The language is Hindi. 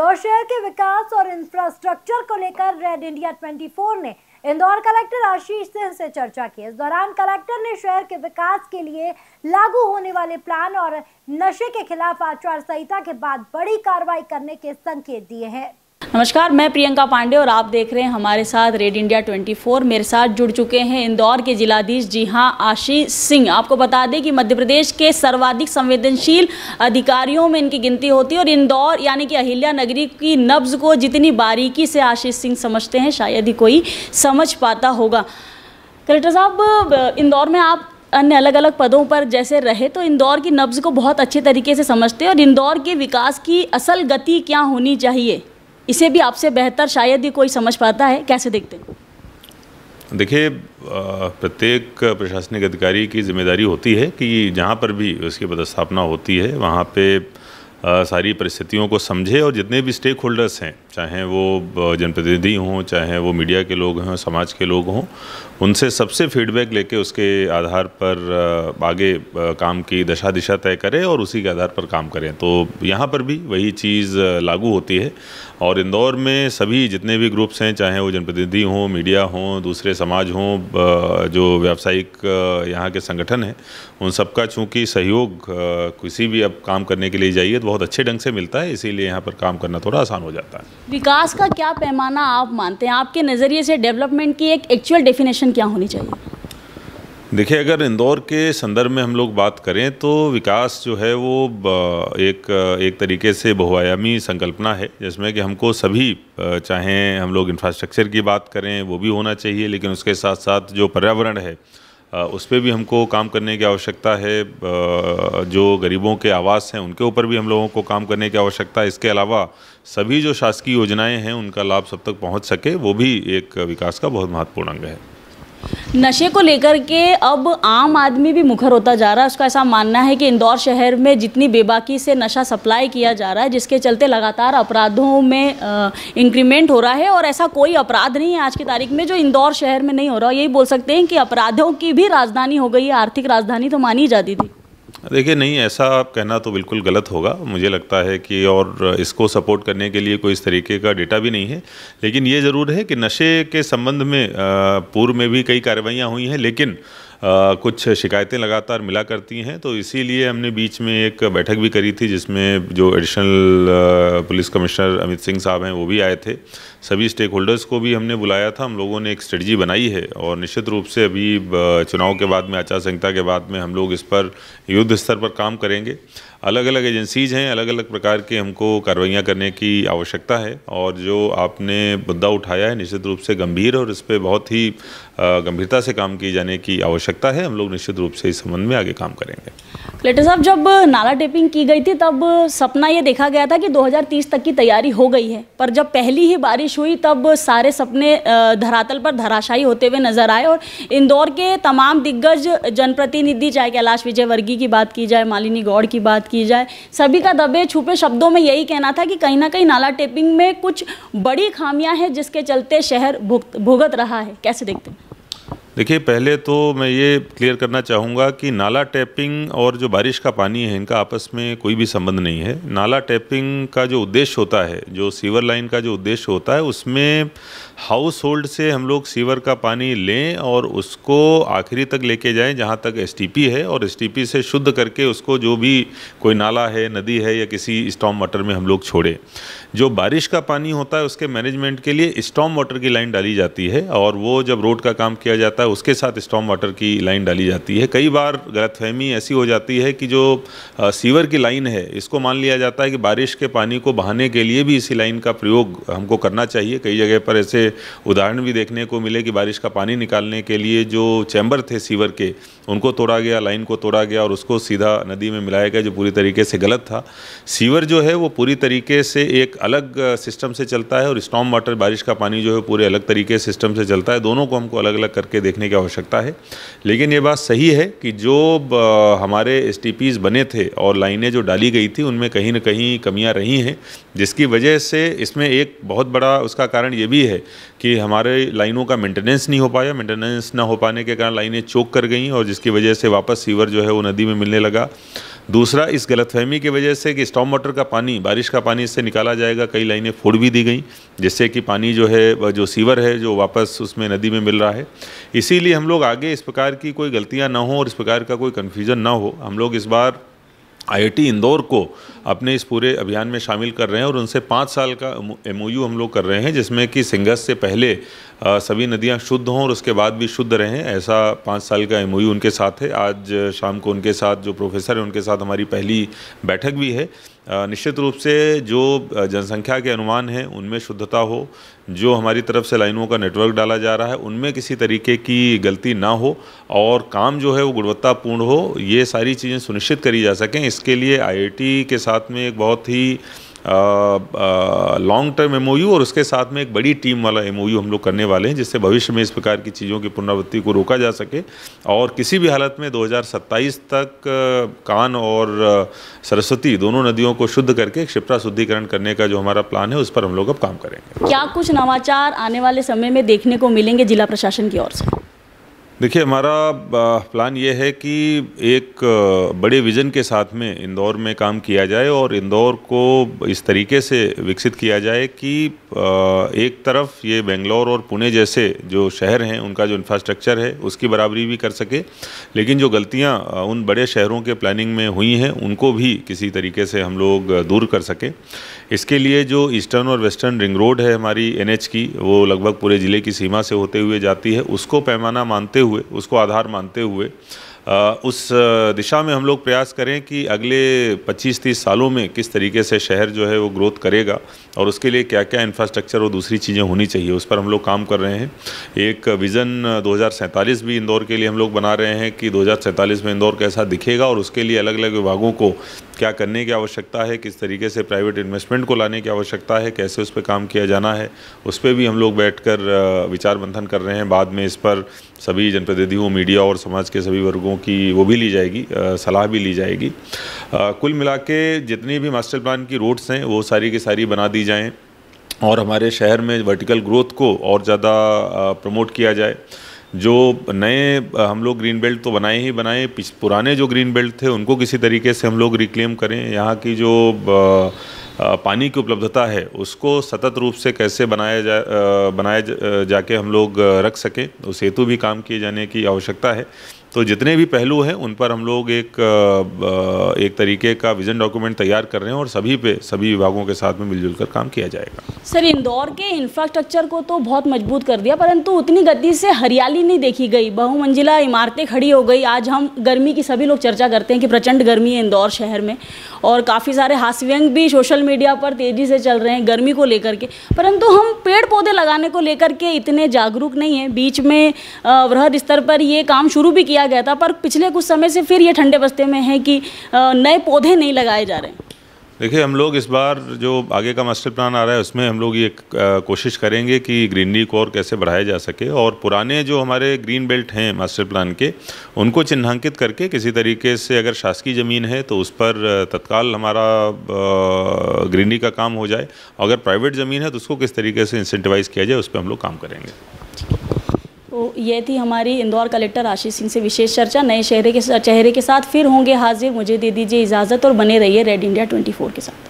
इंदौर शहर के विकास और इंफ्रास्ट्रक्चर को लेकर रेड इंडिया 24 ने इंदौर कलेक्टर आशीष सिंह से चर्चा की इस दौरान कलेक्टर ने शहर के विकास के लिए लागू होने वाले प्लान और नशे के खिलाफ आचार संहिता के बाद बड़ी कार्रवाई करने के संकेत दिए हैं नमस्कार मैं प्रियंका पांडे और आप देख रहे हैं हमारे साथ रेड इंडिया 24 मेरे साथ जुड़ चुके हैं इंदौर के जिलाधीश जी हाँ आशीष सिंह आपको बता दें कि मध्य प्रदेश के सर्वाधिक संवेदनशील अधिकारियों में इनकी गिनती होती है और इंदौर यानी कि अहिल्या नगरी की नब्ज को जितनी बारीकी से आशीष सिंह समझते हैं शायद ही कोई समझ पाता होगा कलेक्टर साहब इंदौर में आप अन्य अलग अलग पदों पर जैसे रहे तो इंदौर की नब्ज को बहुत अच्छे तरीके से समझते हैं और इंदौर के विकास की असल गति क्या होनी चाहिए इसे भी आपसे बेहतर शायद ही कोई समझ पाता है कैसे देखते हैं देखिए प्रत्येक प्रशासनिक अधिकारी की जिम्मेदारी होती है कि जहाँ पर भी उसकी पदस्थापना होती है वहाँ पर आ, सारी परिस्थितियों को समझे और जितने भी स्टेक होल्डर्स हैं चाहे वो जनप्रतिनिधि हों चाहे वो मीडिया के लोग हों समाज के लोग हों उनसे सबसे फीडबैक लेके उसके आधार पर आगे काम की दशा दिशा तय करें और उसी के आधार पर काम करें तो यहाँ पर भी वही चीज़ लागू होती है और इंदौर में सभी जितने भी ग्रुप्स हैं चाहे वो जनप्रतिनिधि हों मीडिया हों दूसरे समाज हों जो व्यावसायिक यहाँ के संगठन हैं उन सबका चूँकि सहयोग किसी भी अब काम करने के लिए जाइए तो बहुत अच्छे ढंग से मिलता है इसीलिए यहाँ पर काम करना थोड़ा आसान हो जाता है विकास का क्या पैमाना आप मानते हैं आपके नज़रिए से डेवलपमेंट की एक एक्चुअल डेफिनेशन क्या होनी चाहिए देखिए अगर इंदौर के संदर्भ में हम लोग बात करें तो विकास जो है वो एक एक तरीके से बहुआयामी संकल्पना है जिसमें कि हमको सभी चाहें हम लोग इंफ्रास्ट्रक्चर की बात करें वो भी होना चाहिए लेकिन उसके साथ साथ जो पर्यावरण है उस पर भी हमको काम करने की आवश्यकता है जो गरीबों के आवास हैं उनके ऊपर भी हम लोगों को काम करने की आवश्यकता है इसके अलावा सभी जो शासकीय योजनाएं हैं उनका लाभ सब तक पहुंच सके वो भी एक विकास का बहुत महत्वपूर्ण अंग है नशे को लेकर के अब आम आदमी भी मुखर होता जा रहा है उसका ऐसा मानना है कि इंदौर शहर में जितनी बेबाकी से नशा सप्लाई किया जा रहा है जिसके चलते लगातार अपराधों में इंक्रीमेंट हो रहा है और ऐसा कोई अपराध नहीं है आज की तारीख में जो इंदौर शहर में नहीं हो रहा यही बोल सकते हैं कि अपराधों की भी राजधानी हो गई है आर्थिक राजधानी तो मानी जाती थी देखिए नहीं ऐसा आप कहना तो बिल्कुल गलत होगा मुझे लगता है कि और इसको सपोर्ट करने के लिए कोई इस तरीके का डेटा भी नहीं है लेकिन ये ज़रूर है कि नशे के संबंध में पूर्व में भी कई कार्रवाइयाँ हुई हैं लेकिन कुछ शिकायतें लगातार मिला करती हैं तो इसीलिए हमने बीच में एक बैठक भी करी थी जिसमें जो additional police commissioner Amit Singh साहब हैं वो भी आए थे सभी स्टेक होल्डर्स को भी हमने बुलाया था हम लोगों ने एक स्ट्रेटजी बनाई है और निश्चित रूप से अभी चुनाव के बाद में आचार संहिता के बाद में हम लोग इस पर युद्ध स्तर पर काम करेंगे अलग अलग एजेंसीज हैं अलग अलग प्रकार के हमको कार्रवाइयाँ करने की आवश्यकता है और जो आपने मुद्दा उठाया है निश्चित रूप से गंभीर और इस पर बहुत ही गंभीरता से काम किए जाने की आवश्यकता है हम लोग निश्चित रूप से इस संबंध में आगे काम करेंगे लेटर साहब जब नाला टेपिंग की गई थी तब सपना ये देखा गया था कि 2030 तक की तैयारी हो गई है पर जब पहली ही बारिश हुई तब सारे सपने धरातल पर धराशायी होते हुए नजर आए और इंदौर के तमाम दिग्गज जनप्रतिनिधि चाहे कैलाश विजय वर्गीय की बात की जाए मालिनी गौड़ की बात की जाए सभी का दबे छुपे शब्दों में यही कहना था कि कहीं ना कहीं नाला टेपिंग में कुछ बड़ी खामियां हैं जिसके चलते शहर भुगत रहा है कैसे देखते हैं देखिए पहले तो मैं ये क्लियर करना चाहूँगा कि नाला टैपिंग और जो बारिश का पानी है इनका आपस में कोई भी संबंध नहीं है नाला टैपिंग का जो उद्देश्य होता है जो सीवर लाइन का जो उद्देश्य होता है उसमें हाउस होल्ड से हम लोग सीवर का पानी लें और उसको आखिरी तक लेके जाएं जहाँ तक एस है और एस से शुद्ध करके उसको जो भी कोई नाला है नदी है या किसी स्टॉम वाटर में हम लोग छोड़ें जो बारिश का पानी होता है उसके मैनेजमेंट के लिए स्टॉम वाटर की लाइन डाली जाती है और वो जब रोड का काम किया जाता है उसके साथ स्टॉम वाटर की लाइन डाली जाती है कई बार गलतफहमी ऐसी हो जाती है कि जो सीवर की लाइन है इसको मान लिया जाता है कि बारिश के पानी को बहाने के लिए भी इसी लाइन का प्रयोग हमको करना चाहिए कई जगह पर ऐसे उदाहरण भी देखने को मिले कि बारिश का पानी निकालने के लिए जो चैम्बर थे सीवर के उनको तोड़ा गया लाइन को तोड़ा गया और उसको सीधा नदी में मिलाया गया जो पूरी तरीके से गलत था सीवर जो है वो पूरी तरीके से एक अलग सिस्टम से चलता है और स्टॉम वाटर बारिश का पानी जो है पूरे अलग तरीके सिस्टम से चलता है दोनों को हमको अलग अलग करके देखने की आवश्यकता है लेकिन ये बात सही है कि जो हमारे एस बने थे और लाइनें जो डाली गई थी उनमें कहीं ना कहीं कमियाँ रही हैं जिसकी वजह से इसमें एक बहुत बड़ा उसका कारण ये भी है कि हमारे लाइनों का मेंटेनेंस नहीं हो पाया मेंटेनेंस ना हो पाने के कारण लाइनें चोक कर गईं और जिसकी वजह से वापस सीवर जो है वो नदी में मिलने लगा दूसरा इस गलतफहमी की वजह से कि स्टॉम वाटर का पानी बारिश का पानी इससे निकाला जाएगा कई लाइनें फोड़ भी दी गई जिससे कि पानी जो है जो सीवर है जो वापस उसमें नदी में मिल रहा है इसीलिए हम लोग आगे इस प्रकार की कोई गलतियां ना हो और इस प्रकार का कोई कन्फ्यूज़न ना हो हम लोग इस बार आईआईटी इंदौर को अपने इस पूरे अभियान में शामिल कर रहे हैं और उनसे पाँच साल का एम हम लोग कर रहे हैं जिसमें कि सिंगस से पहले सभी नदियां शुद्ध हों और उसके बाद भी शुद्ध रहें ऐसा पाँच साल का एम उनके साथ है आज शाम को उनके साथ जो प्रोफेसर हैं उनके साथ हमारी पहली बैठक भी है निश्चित रूप से जो जनसंख्या के अनुमान हैं उनमें शुद्धता हो जो हमारी तरफ से लाइनों का नेटवर्क डाला जा रहा है उनमें किसी तरीके की गलती ना हो और काम जो है वो गुणवत्तापूर्ण हो ये सारी चीज़ें सुनिश्चित करी जा सकें इसके लिए आईआईटी के साथ में एक बहुत ही लॉन्ग टर्म एम और उसके साथ में एक बड़ी टीम वाला एम हम लोग करने वाले हैं जिससे भविष्य में इस प्रकार की चीज़ों की पुनरावृत्ति को रोका जा सके और किसी भी हालत में 2027 तक कान और सरस्वती दोनों नदियों को शुद्ध करके क्षिप्रा शुद्धिकरण करने का जो हमारा प्लान है उस पर हम लोग अब काम करेंगे क्या कुछ नवाचार आने वाले समय में देखने को मिलेंगे जिला प्रशासन की ओर से देखिए हमारा प्लान ये है कि एक बड़े विज़न के साथ में इंदौर में काम किया जाए और इंदौर को इस तरीके से विकसित किया जाए कि एक तरफ ये बेंगलोर और पुणे जैसे जो शहर हैं उनका जो इंफ्रास्ट्रक्चर है उसकी बराबरी भी कर सके लेकिन जो गलतियां उन बड़े शहरों के प्लानिंग में हुई हैं उनको भी किसी तरीके से हम लोग दूर कर सकें इसके लिए जो ईस्टर्न और वेस्टर्न रिंग रोड है हमारी एन की वो लगभग पूरे ज़िले की सीमा से होते हुए जाती है उसको पैमाना मानते हुए हुए उसको आधार मानते हुए उस दिशा में हम लोग प्रयास करें कि अगले 25-30 सालों में किस तरीके से शहर जो है वो ग्रोथ करेगा और उसके लिए क्या क्या इंफ्रास्ट्रक्चर और दूसरी चीज़ें होनी चाहिए उस पर हम लोग काम कर रहे हैं एक विज़न दो भी इंदौर के लिए हम लोग बना रहे हैं कि दो में इंदौर कैसा दिखेगा और उसके लिए अलग अलग विभागों को क्या करने की आवश्यकता है किस तरीके से प्राइवेट इन्वेस्टमेंट को लाने की आवश्यकता है कैसे उस पर काम किया जाना है उस पर भी हम लोग बैठ कर विचार मंथन कर रहे हैं बाद में इस पर सभी जनप्रतिनिधियों मीडिया और समाज के सभी वर्गों की वो भी ली जाएगी सलाह भी ली जाएगी कुल मिला के जितनी भी मास्टर प्लान की रोड्स हैं वो सारी की सारी बना दी जाएँ और हमारे शहर में वर्टिकल ग्रोथ को और ज़्यादा प्रमोट किया जाए जो नए हम लोग ग्रीन बेल्ट तो बनाए ही बनाए पुराने जो ग्रीन बेल्ट थे उनको किसी तरीके से हम लोग रिक्लेम करें यहाँ की जो पानी की उपलब्धता है उसको सतत रूप से कैसे बनाया जा बनाया जाके हम लोग रख सकें उस हेतु भी काम किए जाने की आवश्यकता है तो जितने भी पहलू हैं उन पर हम लोग एक एक तरीके का विजन डॉक्यूमेंट तैयार कर रहे हैं और सभी पे सभी विभागों के साथ में मिलजुल कर काम किया जाएगा सर इंदौर के इंफ्रास्ट्रक्चर को तो बहुत मजबूत कर दिया परंतु उतनी गति से हरियाली नहीं देखी गई बहुमंजिला इमारतें खड़ी हो गई आज हम गर्मी की सभी लोग चर्चा करते हैं कि प्रचंड गर्मी है इंदौर शहर में और काफ़ी सारे हास्य व्यंग भी सोशल मीडिया पर तेज़ी से चल रहे हैं गर्मी को लेकर के परंतु हम पेड़ पौधे लगाने को लेकर के इतने जागरूक नहीं हैं बीच में वृहद स्तर पर ये काम शुरू भी किया किया गया था पर पिछले कुछ समय से फिर ये ठंडे बस्ते में है कि नए पौधे नहीं लगाए जा रहे देखिए हम लोग इस बार जो आगे का मास्टर प्लान आ रहा है उसमें हम लोग ये कोशिश करेंगे कि ग्रीनरी को और कैसे बढ़ाया जा सके और पुराने जो हमारे ग्रीन बेल्ट हैं मास्टर प्लान के उनको चिन्हांकित करके किसी तरीके से अगर शासकीय ज़मीन है तो उस पर तत्काल हमारा ग्रीनरी का काम हो जाए अगर प्राइवेट ज़मीन है तो उसको किस तरीके से इंसेंटिवाइज़ किया जाए उस पर हम लोग काम करेंगे तो ये थी हमारी इंदौर कलेक्टर आशीष सिंह से विशेष चर्चा नए चेहरे के चेहरे के साथ फिर होंगे हाजिर मुझे दे दीजिए इजाज़त और बने रहिए रेड इंडिया 24 के साथ